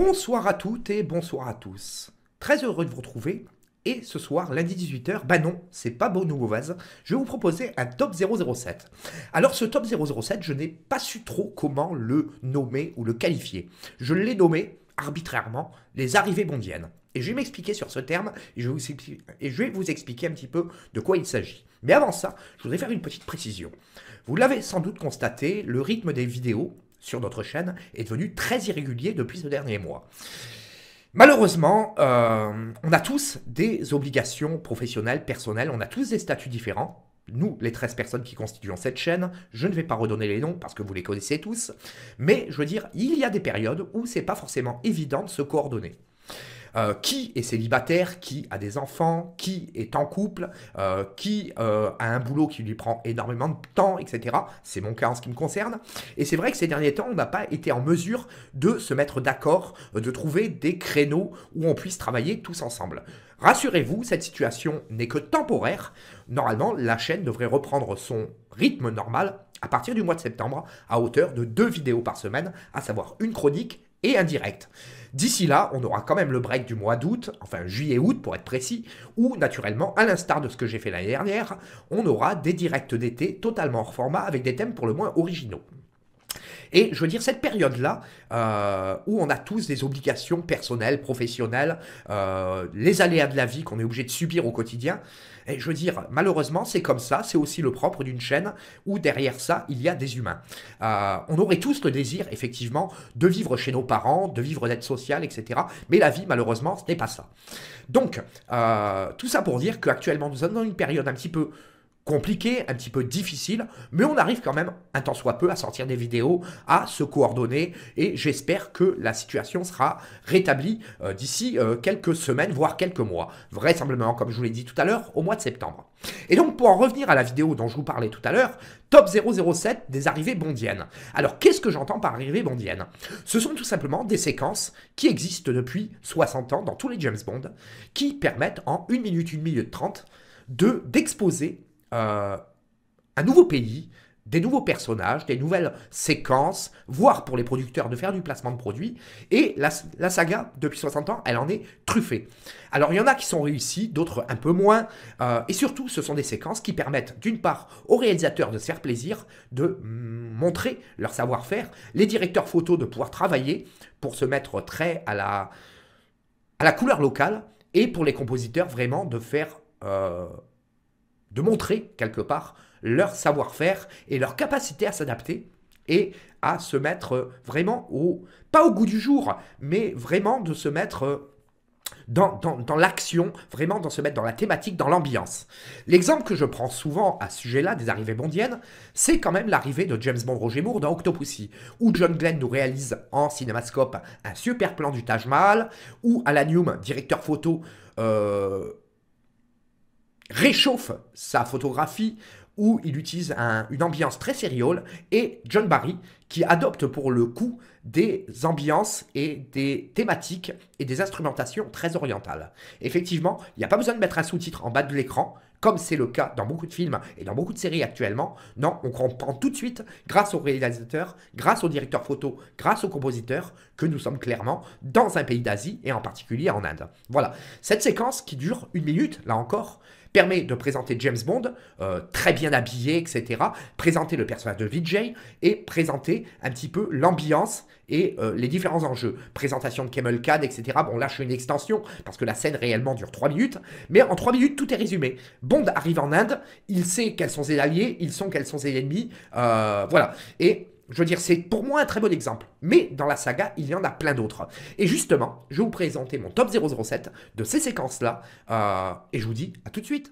Bonsoir à toutes et bonsoir à tous. Très heureux de vous retrouver. Et ce soir, lundi 18h, bah non, c'est pas bon ou vase, je vais vous proposer un top 007. Alors ce top 007, je n'ai pas su trop comment le nommer ou le qualifier. Je l'ai nommé arbitrairement les arrivées bondiennes Et je vais m'expliquer sur ce terme et je vais vous expliquer un petit peu de quoi il s'agit. Mais avant ça, je voudrais faire une petite précision. Vous l'avez sans doute constaté, le rythme des vidéos sur notre chaîne est devenu très irrégulier depuis ce dernier mois. Malheureusement, euh, on a tous des obligations professionnelles, personnelles, on a tous des statuts différents. Nous, les 13 personnes qui constituons cette chaîne, je ne vais pas redonner les noms parce que vous les connaissez tous, mais je veux dire, il y a des périodes où c'est pas forcément évident de se coordonner. Euh, qui est célibataire, qui a des enfants, qui est en couple, euh, qui euh, a un boulot qui lui prend énormément de temps, etc. C'est mon cas en ce qui me concerne. Et c'est vrai que ces derniers temps, on n'a pas été en mesure de se mettre d'accord, de trouver des créneaux où on puisse travailler tous ensemble. Rassurez-vous, cette situation n'est que temporaire. Normalement, la chaîne devrait reprendre son rythme normal à partir du mois de septembre à hauteur de deux vidéos par semaine, à savoir une chronique et un direct. D'ici là, on aura quand même le break du mois d'août, enfin juillet-août pour être précis, où naturellement, à l'instar de ce que j'ai fait l'année dernière, on aura des directs d'été totalement hors format avec des thèmes pour le moins originaux. Et je veux dire, cette période-là, euh, où on a tous des obligations personnelles, professionnelles, euh, les aléas de la vie qu'on est obligé de subir au quotidien, et je veux dire, malheureusement, c'est comme ça, c'est aussi le propre d'une chaîne où derrière ça, il y a des humains. Euh, on aurait tous le désir, effectivement, de vivre chez nos parents, de vivre l'aide sociale, etc. Mais la vie, malheureusement, ce n'est pas ça. Donc, tout ça pour dire qu'actuellement, nous sommes dans une période un petit peu compliqué, un petit peu difficile, mais on arrive quand même, un temps soit peu, à sortir des vidéos, à se coordonner, et j'espère que la situation sera rétablie euh, d'ici euh, quelques semaines, voire quelques mois, vraisemblablement, comme je vous l'ai dit tout à l'heure, au mois de septembre. Et donc, pour en revenir à la vidéo dont je vous parlais tout à l'heure, top 007 des arrivées bondiennes. Alors, qu'est-ce que j'entends par arrivées bondiennes Ce sont tout simplement des séquences qui existent depuis 60 ans dans tous les James Bond, qui permettent en 1 minute, 1 minute 30, de d'exposer euh, un nouveau pays, des nouveaux personnages, des nouvelles séquences, voire pour les producteurs de faire du placement de produits. Et la, saga, depuis 60 ans, elle en est truffée. Alors il y en a qui sont réussis, d'autres un peu moins. Euh, et surtout, ce sont des séquences qui permettent d'une part aux réalisateurs de se faire plaisir, de montrer leur savoir-faire, les directeurs photos de pouvoir travailler pour se mettre très à la, couleur locale, et pour les compositeurs vraiment de faire... Euh, de montrer quelque part leur savoir-faire et leur capacité à s'adapter et à se mettre euh, vraiment au, pas au goût du jour, mais vraiment de se mettre euh, dans, l'action, vraiment de se mettre dans la thématique, dans l'ambiance. L'exemple que je prends souvent à ce sujet-là des arrivées bondiennes, c'est quand même l'arrivée de James Bond Roger Moore dans Octopussy, où John Glenn nous réalise en cinémascope un super plan du Taj Mahal, où Alan Hume, directeur photo, euh, réchauffe sa photographie où il utilise une ambiance très sérieuse et John Barry qui adopte pour le coup des ambiances et des thématiques et des instrumentations très orientales. Effectivement, il n'y a pas besoin de mettre un sous-titre en bas de l'écran, comme c'est le cas dans beaucoup de films et dans beaucoup de séries actuellement. Non, on comprend tout de suite, grâce au réalisateur, grâce au directeur photo, grâce au compositeur, que nous sommes clairement dans un pays d'Asie et en particulier en Inde. Voilà, cette séquence qui dure une minute, là encore, permet de présenter James Bond, euh, très bien habillé, etc., présenter le personnage de Vijay et présenter un petit peu l'ambiance et euh, les différents enjeux. Présentation de Camel Khan, etc. Bon, là, je fais une extension parce que la scène réellement dure 3 minutes, mais en 3 minutes, tout est résumé. Bond arrive en Inde, il sait quels sont ses alliés, ils sont quels sont ses ennemis, euh, voilà. Et je veux dire, c'est pour moi un très bon exemple. Mais dans la saga, il y en a plein d'autres. Et justement, je vais vous présenter mon top 007 de ces séquences-là. Euh, et je vous dis à tout de suite.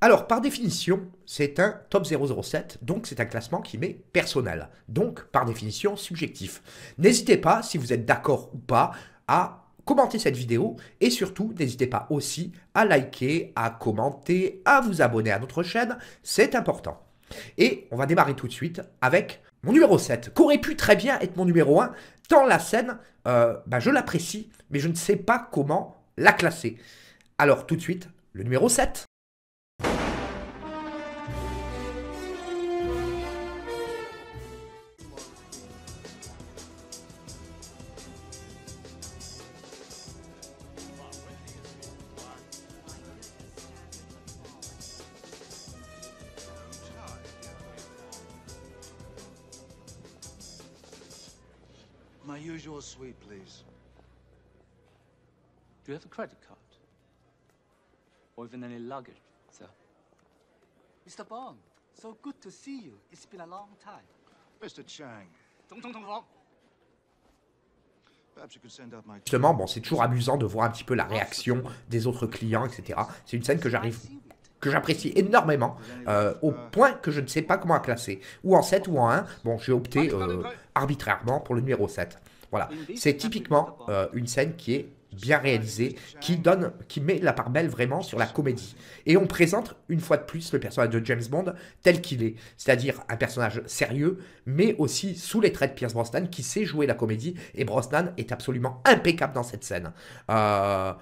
Alors, par définition, c'est un top 007, donc c'est un classement qui m'est personnel, donc par définition subjectif. N'hésitez pas, si vous êtes d'accord ou pas, à Commentez cette vidéo et surtout n'hésitez pas aussi à liker, à commenter, à vous abonner à notre chaîne, c'est important. Et on va démarrer tout de suite avec mon numéro 7, qu'aurait pu très bien être mon numéro 1, tant la scène, euh, bah, je l'apprécie, mais je ne sais pas comment la classer. Alors tout de suite, le numéro 7. Justement, bon, c'est toujours amusant de voir un petit peu la réaction des autres clients, etc. C'est une scène que j'arrive que j'apprécie énormément, euh, au point que je ne sais pas comment la classer. Ou en 7 ou en 1, bon, j'ai opté euh, arbitrairement pour le numéro 7. Voilà, c'est typiquement euh, une scène qui est bien réalisé, qui, donne, qui met la part belle vraiment sur la comédie. Et on présente une fois de plus le personnage de James Bond tel qu'il est, c'est-à-dire un personnage sérieux, mais aussi sous les traits de Pierce Brosnan qui sait jouer la comédie, et Brosnan est absolument impeccable dans cette scène. Euh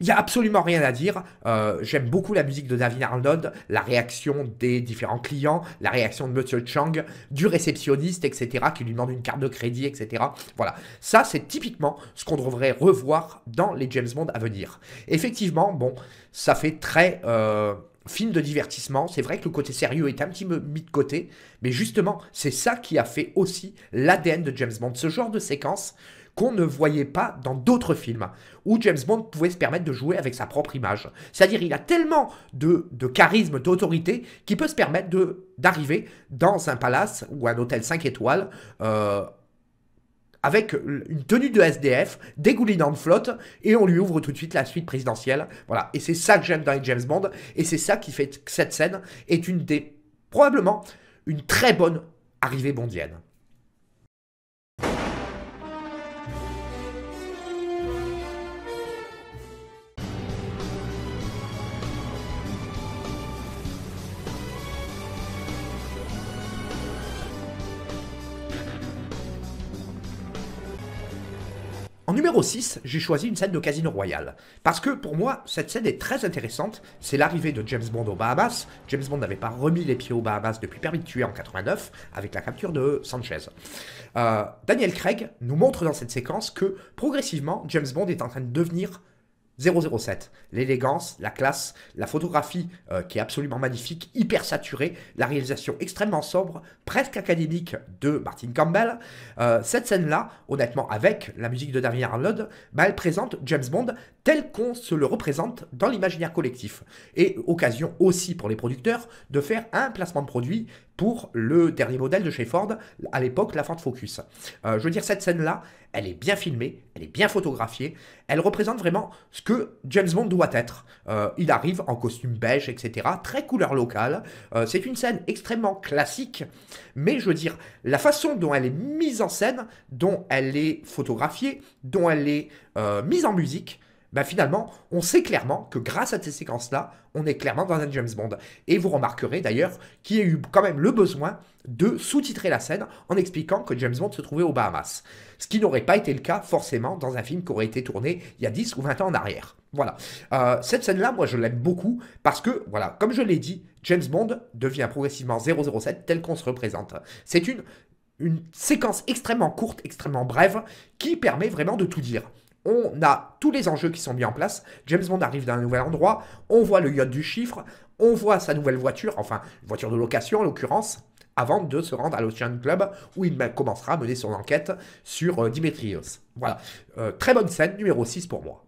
il n'y a absolument rien à dire. Euh, j'aime beaucoup la musique de David Arnold, la réaction des différents clients, la réaction de Monsieur Chang, du réceptionniste, etc., qui lui demande une carte de crédit, etc. Voilà. Ça, c'est typiquement ce qu'on devrait revoir dans les James Bond à venir. Effectivement, bon, ça fait très. Euh, film de divertissement. C'est vrai que le côté sérieux est un petit peu mis de côté, mais justement, c'est ça qui a fait aussi l'ADN de James Bond. Ce genre de séquence qu'on ne voyait pas dans d'autres films, où James Bond pouvait se permettre de jouer avec sa propre image. C'est-à-dire, il a tellement de, charisme, d'autorité, qu'il peut se permettre de, d'arriver dans un palace ou un hôtel 5 étoiles. Euh, avec une tenue de SDF, dégoulinant de flotte, et on lui ouvre tout de suite la suite présidentielle. Voilà. Et c'est ça que j'aime dans James Bond, et c'est ça qui fait que cette scène est une des, probablement, une très bonne arrivée bondienne. numéro 6, j'ai choisi une scène de Casino Royale. Parce que pour moi, cette scène est très intéressante. C'est l'arrivée de James Bond aux Bahamas. James Bond n'avait pas remis les pieds aux Bahamas depuis Permis de tuer en 89 avec la capture de Sanchez. Euh, Daniel Craig nous montre dans cette séquence que progressivement, James Bond est en train de devenir 007. L'élégance, la classe, la photographie euh, qui est absolument magnifique, hyper saturée, la réalisation extrêmement sobre, presque académique de Martin Campbell. Euh, cette scène-là, honnêtement, avec la musique de David Arnold, bah, elle présente James Bond tel qu'on se le représente dans l'imaginaire collectif. Et occasion aussi pour les producteurs de faire un placement de produit pour le dernier modèle de chez Ford, à l'époque la Ford Focus. Euh, je veux dire, cette scène-là, elle est bien filmée, elle est bien photographiée, elle représente vraiment ce que James Bond doit être. Euh, il arrive en costume beige, etc., très couleur locale. Euh, c'est une scène extrêmement classique, mais je veux dire, la façon dont elle est mise en scène, dont elle est photographiée, dont elle est mise en musique, ben finalement, on sait clairement que grâce à ces séquences-là, on est clairement dans un James Bond. Et vous remarquerez d'ailleurs qu'il y a eu quand même le besoin de sous-titrer la scène en expliquant que James Bond se trouvait aux Bahamas. Ce qui n'aurait pas été le cas forcément dans un film qui aurait été tourné il y a 10 ou 20 ans en arrière. Voilà. Euh, cette scène-là, moi, je l'aime beaucoup parce que, voilà, comme je l'ai dit, James Bond devient progressivement 007 tel qu'on se représente. C'est une séquence extrêmement courte, extrêmement brève, qui permet vraiment de tout dire on a tous les enjeux qui sont mis en place. James Bond arrive dans un nouvel endroit, on voit le yacht du chiffre, on voit sa nouvelle voiture, enfin voiture de location en l'occurrence, avant de se rendre à l'Ocean Club où il commencera à mener son enquête sur euh, Dimitrios. Voilà, euh, très bonne scène, numéro 6 pour moi.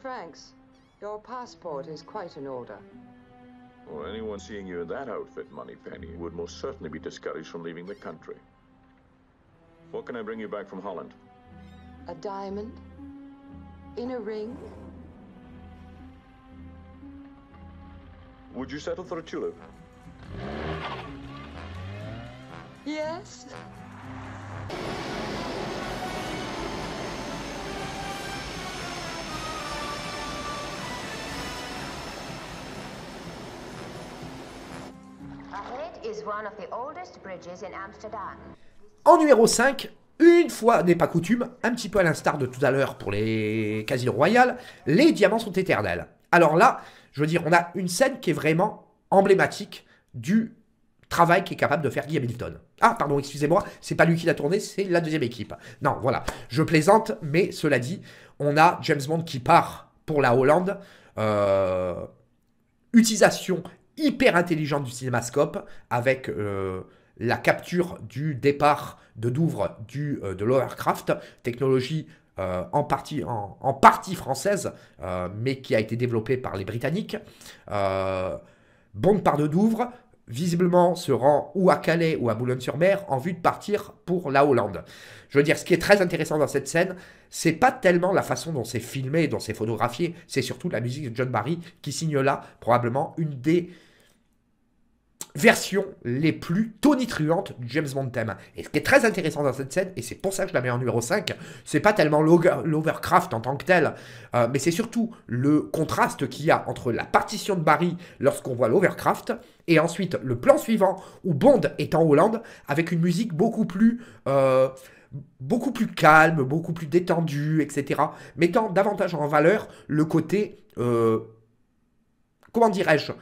Franks, your passport is quite in order. Well, anyone seeing you in that outfit, Penny, would most certainly be discouraged from leaving the country. What can I bring you back from Holland? A diamond? In a ring? Would you settle for a tulip? Yes. En numéro 5, une fois n'est pas coutume, un petit peu à l'instar de tout à l'heure pour les quasi royales, les diamants sont éternels. Alors là, je veux dire, on a une scène qui est vraiment emblématique du travail qu'est capable de faire Guy Hamilton. Ah, pardon, excusez-moi, c'est pas lui qui l'a tourné, c'est la deuxième équipe. Non, voilà, je plaisante, mais cela dit, on a James Bond qui part pour la Hollande. Euh, utilisation hyper intelligente du cinémascope avec euh, la capture du départ de Douvres du, euh, de l'Overcraft technologie euh, en, partie, en, partie française, mais qui a été développée par les Britanniques. Bond part de Douvres, visiblement se rend ou à Calais ou à Boulogne-sur-Mer en vue de partir pour la Hollande. Je veux dire, ce qui est très intéressant dans cette scène, c'est pas tellement la façon dont c'est filmé, dont c'est photographié, c'est surtout la musique de John Barry qui signe là probablement une des version les plus tonitruantes du James Bond thème. Et ce qui est très intéressant dans cette scène, et c'est pour ça que je la mets en numéro 5, c'est pas tellement l'overcraft en tant que tel, euh, mais c'est surtout le contraste qu'il y a entre la partition de Barry lorsqu'on voit l'overcraft, et ensuite le plan suivant où Bond est en Hollande, avec une musique beaucoup plus... Euh, beaucoup plus calme, beaucoup plus détendue, etc. Mettant davantage en valeur le côté... Euh, comment dirais-je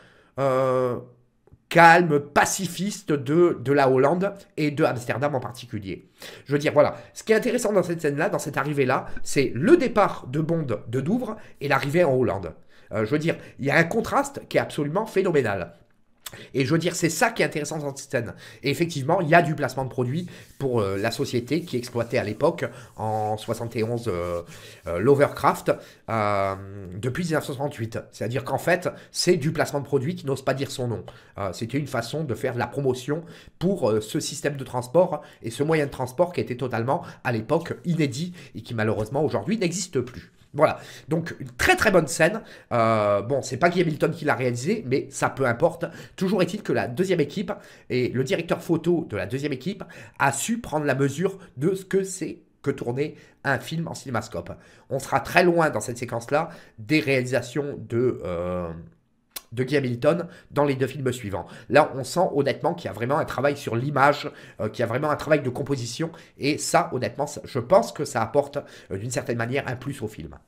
calme, pacifiste de, de la Hollande et de Amsterdam en particulier. Je veux dire, voilà, ce qui est intéressant dans cette scène-là, dans cette arrivée-là, c'est le départ de Bond de Douvres et l'arrivée en Hollande. Euh, je veux dire, il y a un contraste qui est absolument phénoménal. Et je veux dire, c'est ça qui est intéressant dans cette scène. Et effectivement, il y a du placement de produits pour euh, la société qui exploitait à l'époque, en 71, euh, euh, l'Overcraft, depuis 1968. C'est-à-dire qu'en fait, c'est du placement de produits qui n'ose pas dire son nom. C'était une façon de faire de la promotion pour ce système de transport et ce moyen de transport qui était totalement, à l'époque, inédit et qui malheureusement aujourd'hui n'existe plus. Voilà, donc une très très bonne scène. Euh, bon, c'est pas Guy Hamilton qui l'a réalisé, mais ça peu importe. Toujours est-il que la deuxième équipe et le directeur photo de la deuxième équipe a su prendre la mesure de ce que c'est que tourner un film en cinémascope. On sera très loin dans cette séquence-là des réalisations de... Euh, de Guy Hamilton dans les deux films suivants. Là, on sent honnêtement qu'il y a vraiment un travail sur l'image, euh, qu'il y a vraiment un travail de composition, et ça, honnêtement, je pense que ça apporte euh, d'une certaine manière un plus au film.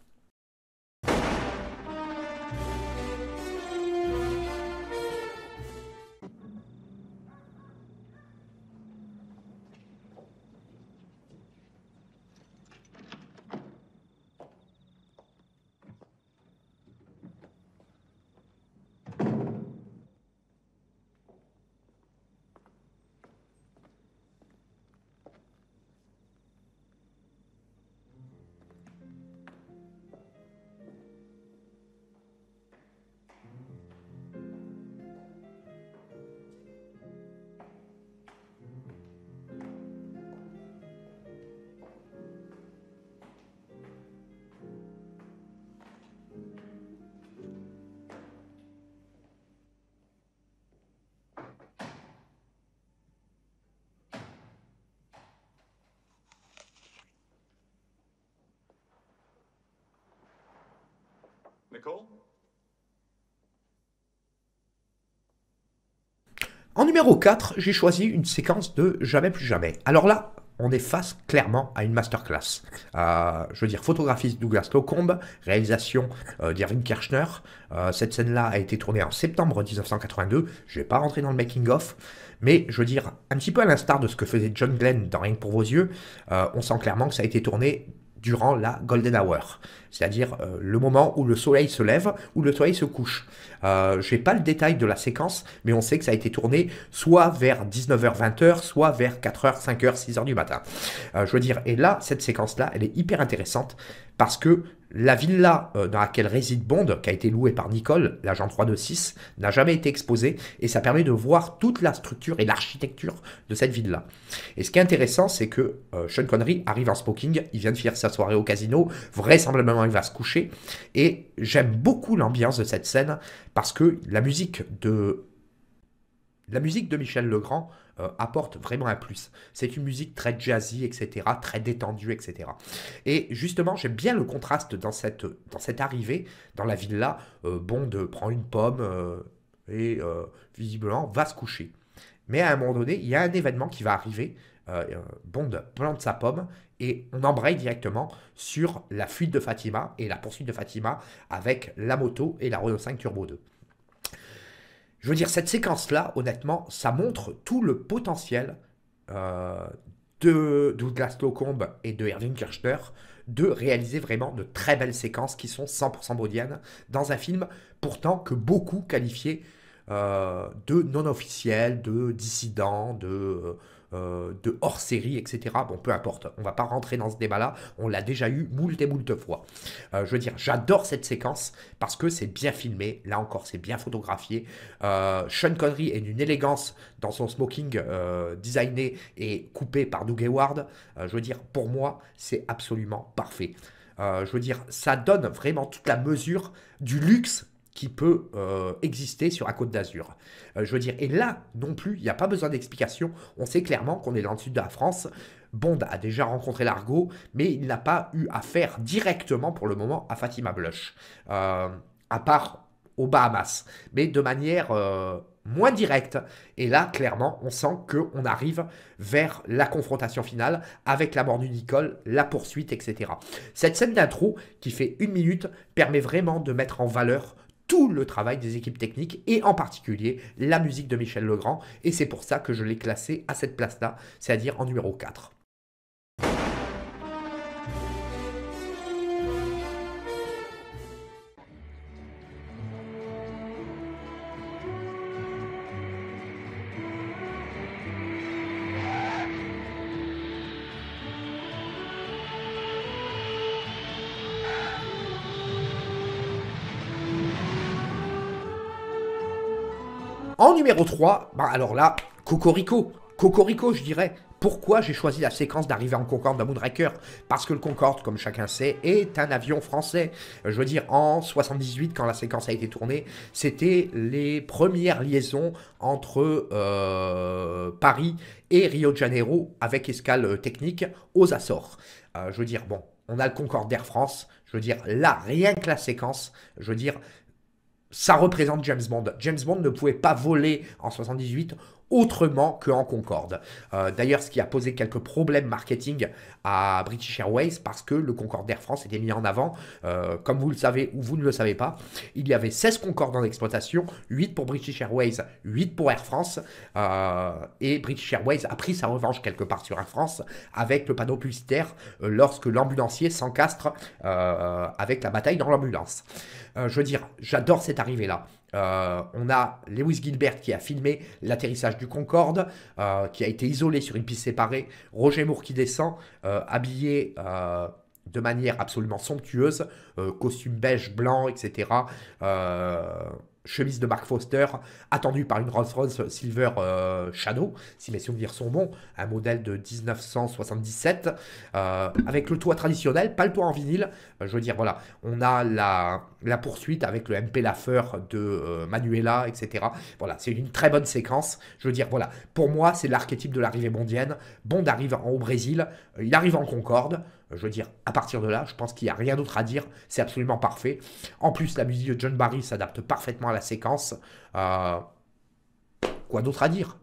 En numéro 4, j'ai choisi une séquence de Jamais plus jamais. Alors là, on est face clairement à une masterclass. Euh, je veux dire, photographie Douglas Locombe, réalisation euh, Kirchner. Euh, cette scène-là a été tournée en septembre 1982. Je ne vais pas rentrer dans le making-of, mais je veux dire, un petit peu à l'instar de ce que faisait John Glenn dans Rien pour vos yeux, euh, on sent clairement que ça a été tourné durant la golden hour, c'est-à-dire euh, le moment où le soleil se lève ou le soleil se couche. Euh, je n'ai pas le détail de la séquence, mais on sait que ça a été tourné soit vers 19h-20h, soit vers 4h, 5h, 6h du matin. Euh, je veux dire, et là, cette séquence-là, elle est hyper intéressante parce que la villa euh, dans laquelle réside Bond, qui a été louée par Nicole, l'agent 6, n'a jamais été exposée et ça permet de voir toute la structure et l'architecture de cette villa. Et ce qui est intéressant, c'est que euh, Sean Connery arrive en smoking, il vient de finir sa soirée au casino, vraisemblablement il va se coucher et j'aime beaucoup l'ambiance de cette scène parce que la musique de la musique de Michel Legrand euh, apporte vraiment un plus. C'est une musique très jazzy, etc., très détendue, etc. Et justement, j'aime bien le contraste dans cette, cette arrivée, dans la villa. Euh, Bond prend une pomme euh, et euh, visiblement va se coucher. Mais à un moment donné, il y a un événement qui va arriver. Bond plante sa pomme et on embraye directement sur la fuite de Fatima et la poursuite de Fatima avec la moto et la Renault 5 Turbo 2. Je veux dire, cette séquence-là, honnêtement, ça montre tout le potentiel euh, de Douglas Locombe et de Erwin Kirchner de réaliser vraiment de très belles séquences qui sont 100% bodiennes dans un film pourtant que beaucoup qualifiaient euh, de non officiel, de dissident, de euh, euh, de hors-série, etc. Bon, peu importe, on va pas rentrer dans ce débat-là, on l'a déjà eu moult et moult fois. Euh, je veux dire, j'adore cette séquence parce que c'est bien filmé, là encore, c'est bien photographié. Euh, Sean Connery est d'une élégance dans son smoking designé et coupé par Doug Hayward. je veux dire, pour moi, c'est absolument parfait. je veux dire, ça donne vraiment toute la mesure du luxe qui peut euh, exister sur la côte d'Azur. Euh, je veux dire, et là non plus, il n'y a pas besoin d'explication. On sait clairement qu'on est dans le sud de la France. Bond a déjà rencontré l'argot, mais il n'a pas eu affaire directement pour le moment à Fatima Blush, euh, à part aux Bahamas, mais de manière moins directe. Et là, clairement, on sent qu'on arrive vers la confrontation finale avec la mort du Nicole, la poursuite, etc. Cette scène d'intro, qui fait une minute, permet vraiment de mettre en valeur tout le travail des équipes techniques et en particulier la musique de Michel Legrand. Et c'est pour ça que je l'ai classé à cette place-là, c'est-à-dire en numéro 4. En numéro 3, bah alors là, Cocorico. Cocorico, je dirais. Pourquoi j'ai choisi la séquence d'arriver en Concorde d'un Moonraker Parce que le Concorde, comme chacun sait, est un avion français. Je veux dire, en 78, quand la séquence a été tournée, c'était les premières liaisons entre euh, Paris et Rio de Janeiro avec escale euh, technique aux Açores. Euh, je veux dire, bon, on a le Concorde d'Air France. Je veux dire, là, rien que la séquence, je veux dire, ça représente James Bond. James Bond ne pouvait pas voler en 78 autrement qu'en Concorde. Euh, d'ailleurs, ce qui a posé quelques problèmes marketing à British Airways parce que le Concorde d'Air France était mis en avant. Euh, comme vous le savez ou vous ne le savez pas, il y avait 16 Concorde en exploitation, 8 pour British Airways, 8 pour Air France. Euh, et British Airways a pris sa revanche quelque part sur Air France avec le panneau publicitaire lorsque l'ambulancier s'encastre avec la bataille dans l'ambulance. je veux dire, j'adore cette arrivée-là. Euh, on a Lewis Gilbert qui a filmé l'atterrissage du Concorde, euh, qui a été isolé sur une piste séparée. Roger Moore qui descend, euh, habillé de manière absolument somptueuse, costume beige, blanc, etc chemise de Mark Foster, attendue par une Rolls-Royce Silver euh, Shadow, si mes souvenirs sont bons, un modèle de 1977, euh, avec le toit traditionnel, pas le toit en vinyle. Euh, je veux dire, voilà, on a la, la poursuite avec le MP Laffer de Manuela, etc. Voilà, c'est une très bonne séquence. Je veux dire, voilà, pour moi, c'est l'archétype de l'arrivée mondienne. Bond arrive en, au Brésil, il arrive en Concorde je veux dire, à partir de là, je pense qu'il n'y a rien d'autre à dire. C'est absolument parfait. En plus, la musique de John Barry s'adapte parfaitement à la séquence. Euh, quoi d'autre à dire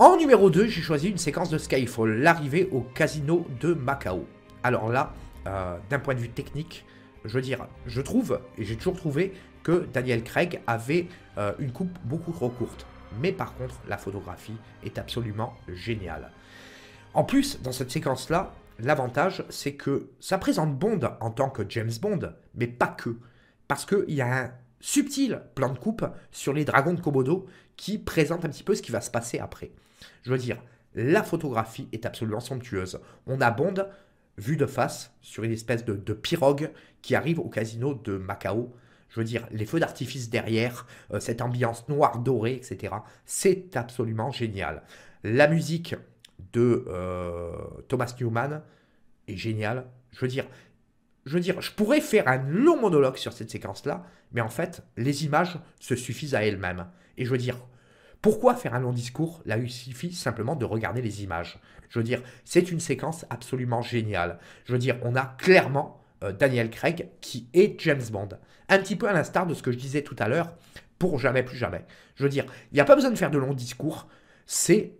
En numéro 2, j'ai choisi une séquence de Skyfall, l'arrivée au casino de Macao. Alors là, euh, d'un point de vue technique, je veux dire, je trouve, et j'ai toujours trouvé, que Daniel Craig avait euh, une coupe beaucoup trop courte. Mais par contre, la photographie est absolument géniale. En plus, dans cette séquence-là, l'avantage, c'est que ça présente Bond en tant que James Bond, mais pas que. Parce qu'il y a un subtil plan de coupe sur les dragons de Komodo qui présente un petit peu ce qui va se passer après. Je veux dire, la photographie est absolument somptueuse. On a Bond vue de face sur une espèce de, pirogue qui arrive au casino de Macao. Je veux dire, les feux d'artifice derrière, euh, cette ambiance noire dorée, etc. C'est absolument génial. La musique de euh, Thomas Newman est géniale. Je veux dire, je veux dire, je pourrais faire un long monologue sur cette séquence-là, mais en fait, les images se suffisent à elles-mêmes. Et je veux dire, pourquoi faire un long discours Là, il suffit simplement de regarder les images. Je veux dire, c'est une séquence absolument géniale. Je veux dire, on a clairement euh, Daniel Craig qui est James Bond. Un petit peu à l'instar de ce que je disais tout à l'heure, pour jamais plus jamais. Je veux dire, il n'y a pas besoin de faire de long discours. C'est,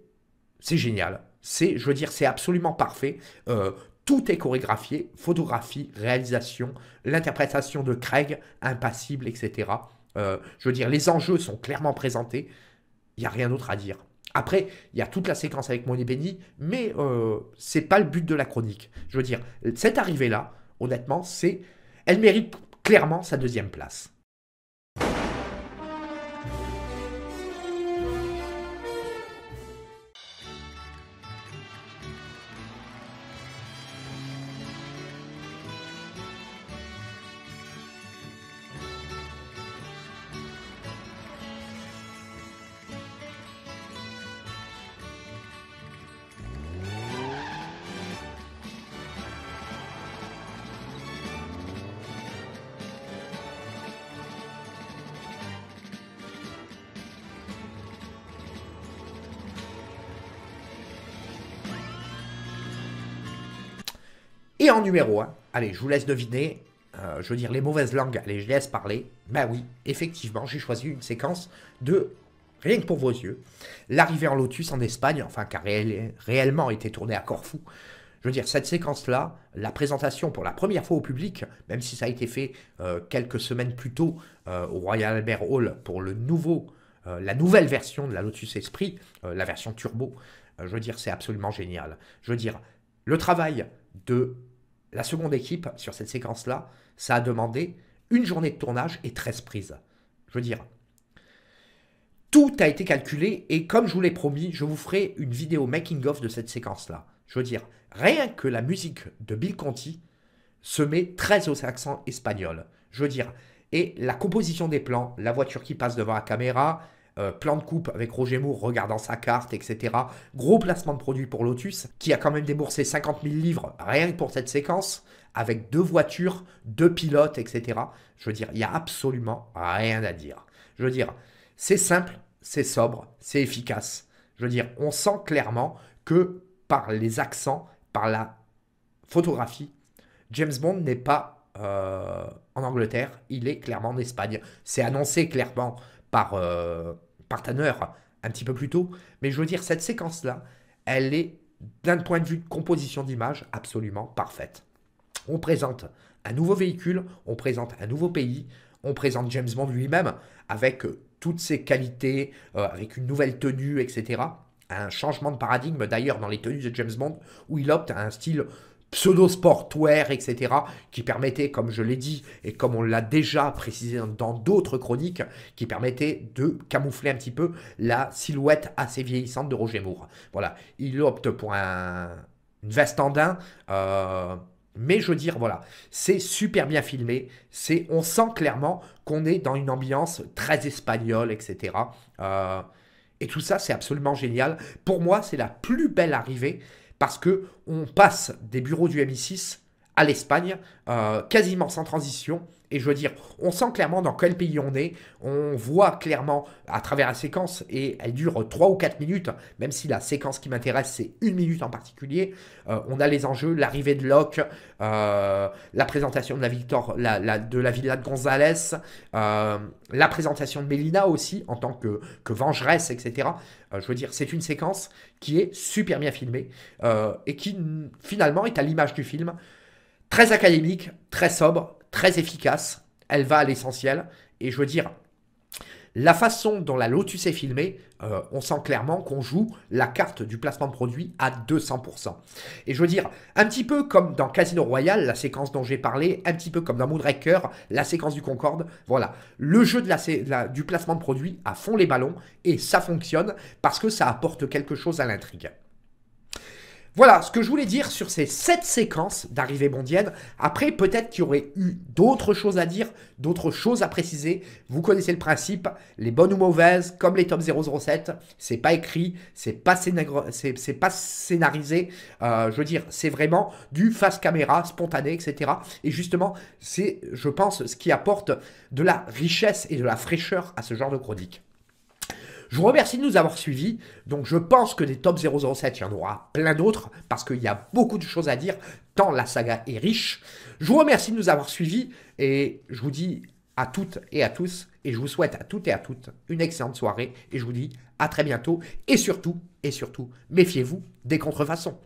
c'est génial. C'est, je veux dire, c'est absolument parfait. Euh, tout est chorégraphié, photographie, réalisation, l'interprétation de Craig, impassible, etc. Euh, je veux dire, les enjeux sont clairement présentés. Il n'y a rien d'autre à dire. Après, il y a toute la séquence avec Monet Béni, mais ce euh, c'est pas le but de la chronique. Je veux dire, cette arrivée-là, honnêtement, c'est. Elle mérite clairement sa deuxième place. en numéro 1, allez, je vous laisse deviner, euh, je veux dire les mauvaises langues, allez, je laisse parler. Bah oui, effectivement, j'ai choisi une séquence de rien que pour vos yeux. L'arrivée en Lotus en Espagne, enfin, qui a réellement été tournée à Corfou. Je veux dire, cette séquence-là, la présentation pour la première fois au public, même si ça a été fait euh, quelques semaines plus tôt euh, au Royal Albert Hall pour le nouveau, la nouvelle version de la Lotus Esprit, la version turbo, je veux dire, c'est absolument génial. Je veux dire, le travail de la seconde équipe, sur cette séquence-là, ça a demandé une journée de tournage et 13 prises. Je veux dire, tout a été calculé et comme je vous l'ai promis, je vous ferai une vidéo making-of de cette séquence-là. Je veux dire, rien que la musique de Bill Conti se met très au accent espagnol. Je veux dire, et la composition des plans, la voiture qui passe devant la caméra, euh, plan de coupe avec Roger Moore regardant sa carte, etc. Gros placement de produit pour Lotus, qui a quand même déboursé 50 000 livres rien que pour cette séquence, avec deux voitures, deux pilotes, etc. Je veux dire, il n'y a absolument rien à dire. Je veux dire, c'est simple, c'est sobre, c'est efficace. Je veux dire, on sent clairement que par les accents, par la photographie, James Bond n'est pas euh, en Angleterre, il est clairement en Espagne. C'est annoncé clairement par, euh, Partenaire un petit peu plus tôt. Mais je veux dire, cette séquence-là, elle est, d'un point de vue de composition d'image, absolument parfaite. On présente un nouveau véhicule, on présente un nouveau pays, on présente James Bond lui-même avec euh, toutes ses qualités, euh, avec une nouvelle tenue, etc. Un changement de paradigme d'ailleurs dans les tenues de James Bond, où il opte à un style pseudo sportwear etc., qui permettait, comme je l'ai dit, et comme on l'a déjà précisé dans d'autres chroniques, qui permettait de camoufler un petit peu la silhouette assez vieillissante de Roger Moore. Voilà, il opte pour un, une veste en daim, euh, mais je veux dire, voilà, c'est super bien filmé, c'est, on sent clairement qu'on est dans une ambiance très espagnole, etc., euh, et tout ça, c'est absolument génial. Pour moi, c'est la plus belle arrivée parce que on passe des bureaux du MI6 à l'Espagne, euh, quasiment sans transition, et je veux dire, on sent clairement dans quel pays on est, on voit clairement à travers la séquence, et elle dure 3 ou 4 minutes, même si la séquence qui m'intéresse, c'est une minute en particulier, euh, on a les enjeux, l'arrivée de Locke, euh, la présentation de la, Victor, la, de la villa de Gonzales, euh, la présentation de Mélina aussi, en tant que, que vengeresse, etc. je veux dire, c'est une séquence qui est super bien filmée, et qui finalement est à l'image du film, très académique, très sobre, très efficace, elle va à l'essentiel, et je veux dire, la façon dont la Lotus est filmée, euh, on sent clairement qu'on joue la carte du placement de produit à 200%. Et je veux dire, un petit peu comme dans Casino Royale, la séquence dont j'ai parlé, un petit peu comme dans Moonraker, la séquence du Concorde, voilà. Le jeu du placement de produit à fond les ballons, et ça fonctionne parce que ça apporte quelque chose à l'intrigue. Voilà ce que je voulais dire sur ces sept séquences d'arrivée bondienne. Après, peut-être qu'il y aurait eu d'autres choses à dire, d'autres choses à préciser. Vous connaissez le principe, les bonnes ou mauvaises, comme les tomes 007, c'est pas écrit, c'est pas, pas scénarisé. Euh, je veux dire, c'est vraiment du face caméra, spontané, etc. Et justement, c'est, je pense, ce qui apporte de la richesse et de la fraîcheur à ce genre de chronique. Je vous remercie de nous avoir suivis. Donc je pense que des Top 007, il y en aura plein d'autres parce qu'il y a beaucoup de choses à dire tant la saga est riche. Je vous remercie de nous avoir suivis et je vous dis à toutes et à tous et je vous souhaite à toutes et à toutes une excellente soirée et je vous dis à très bientôt et surtout, et surtout, méfiez-vous des contrefaçons.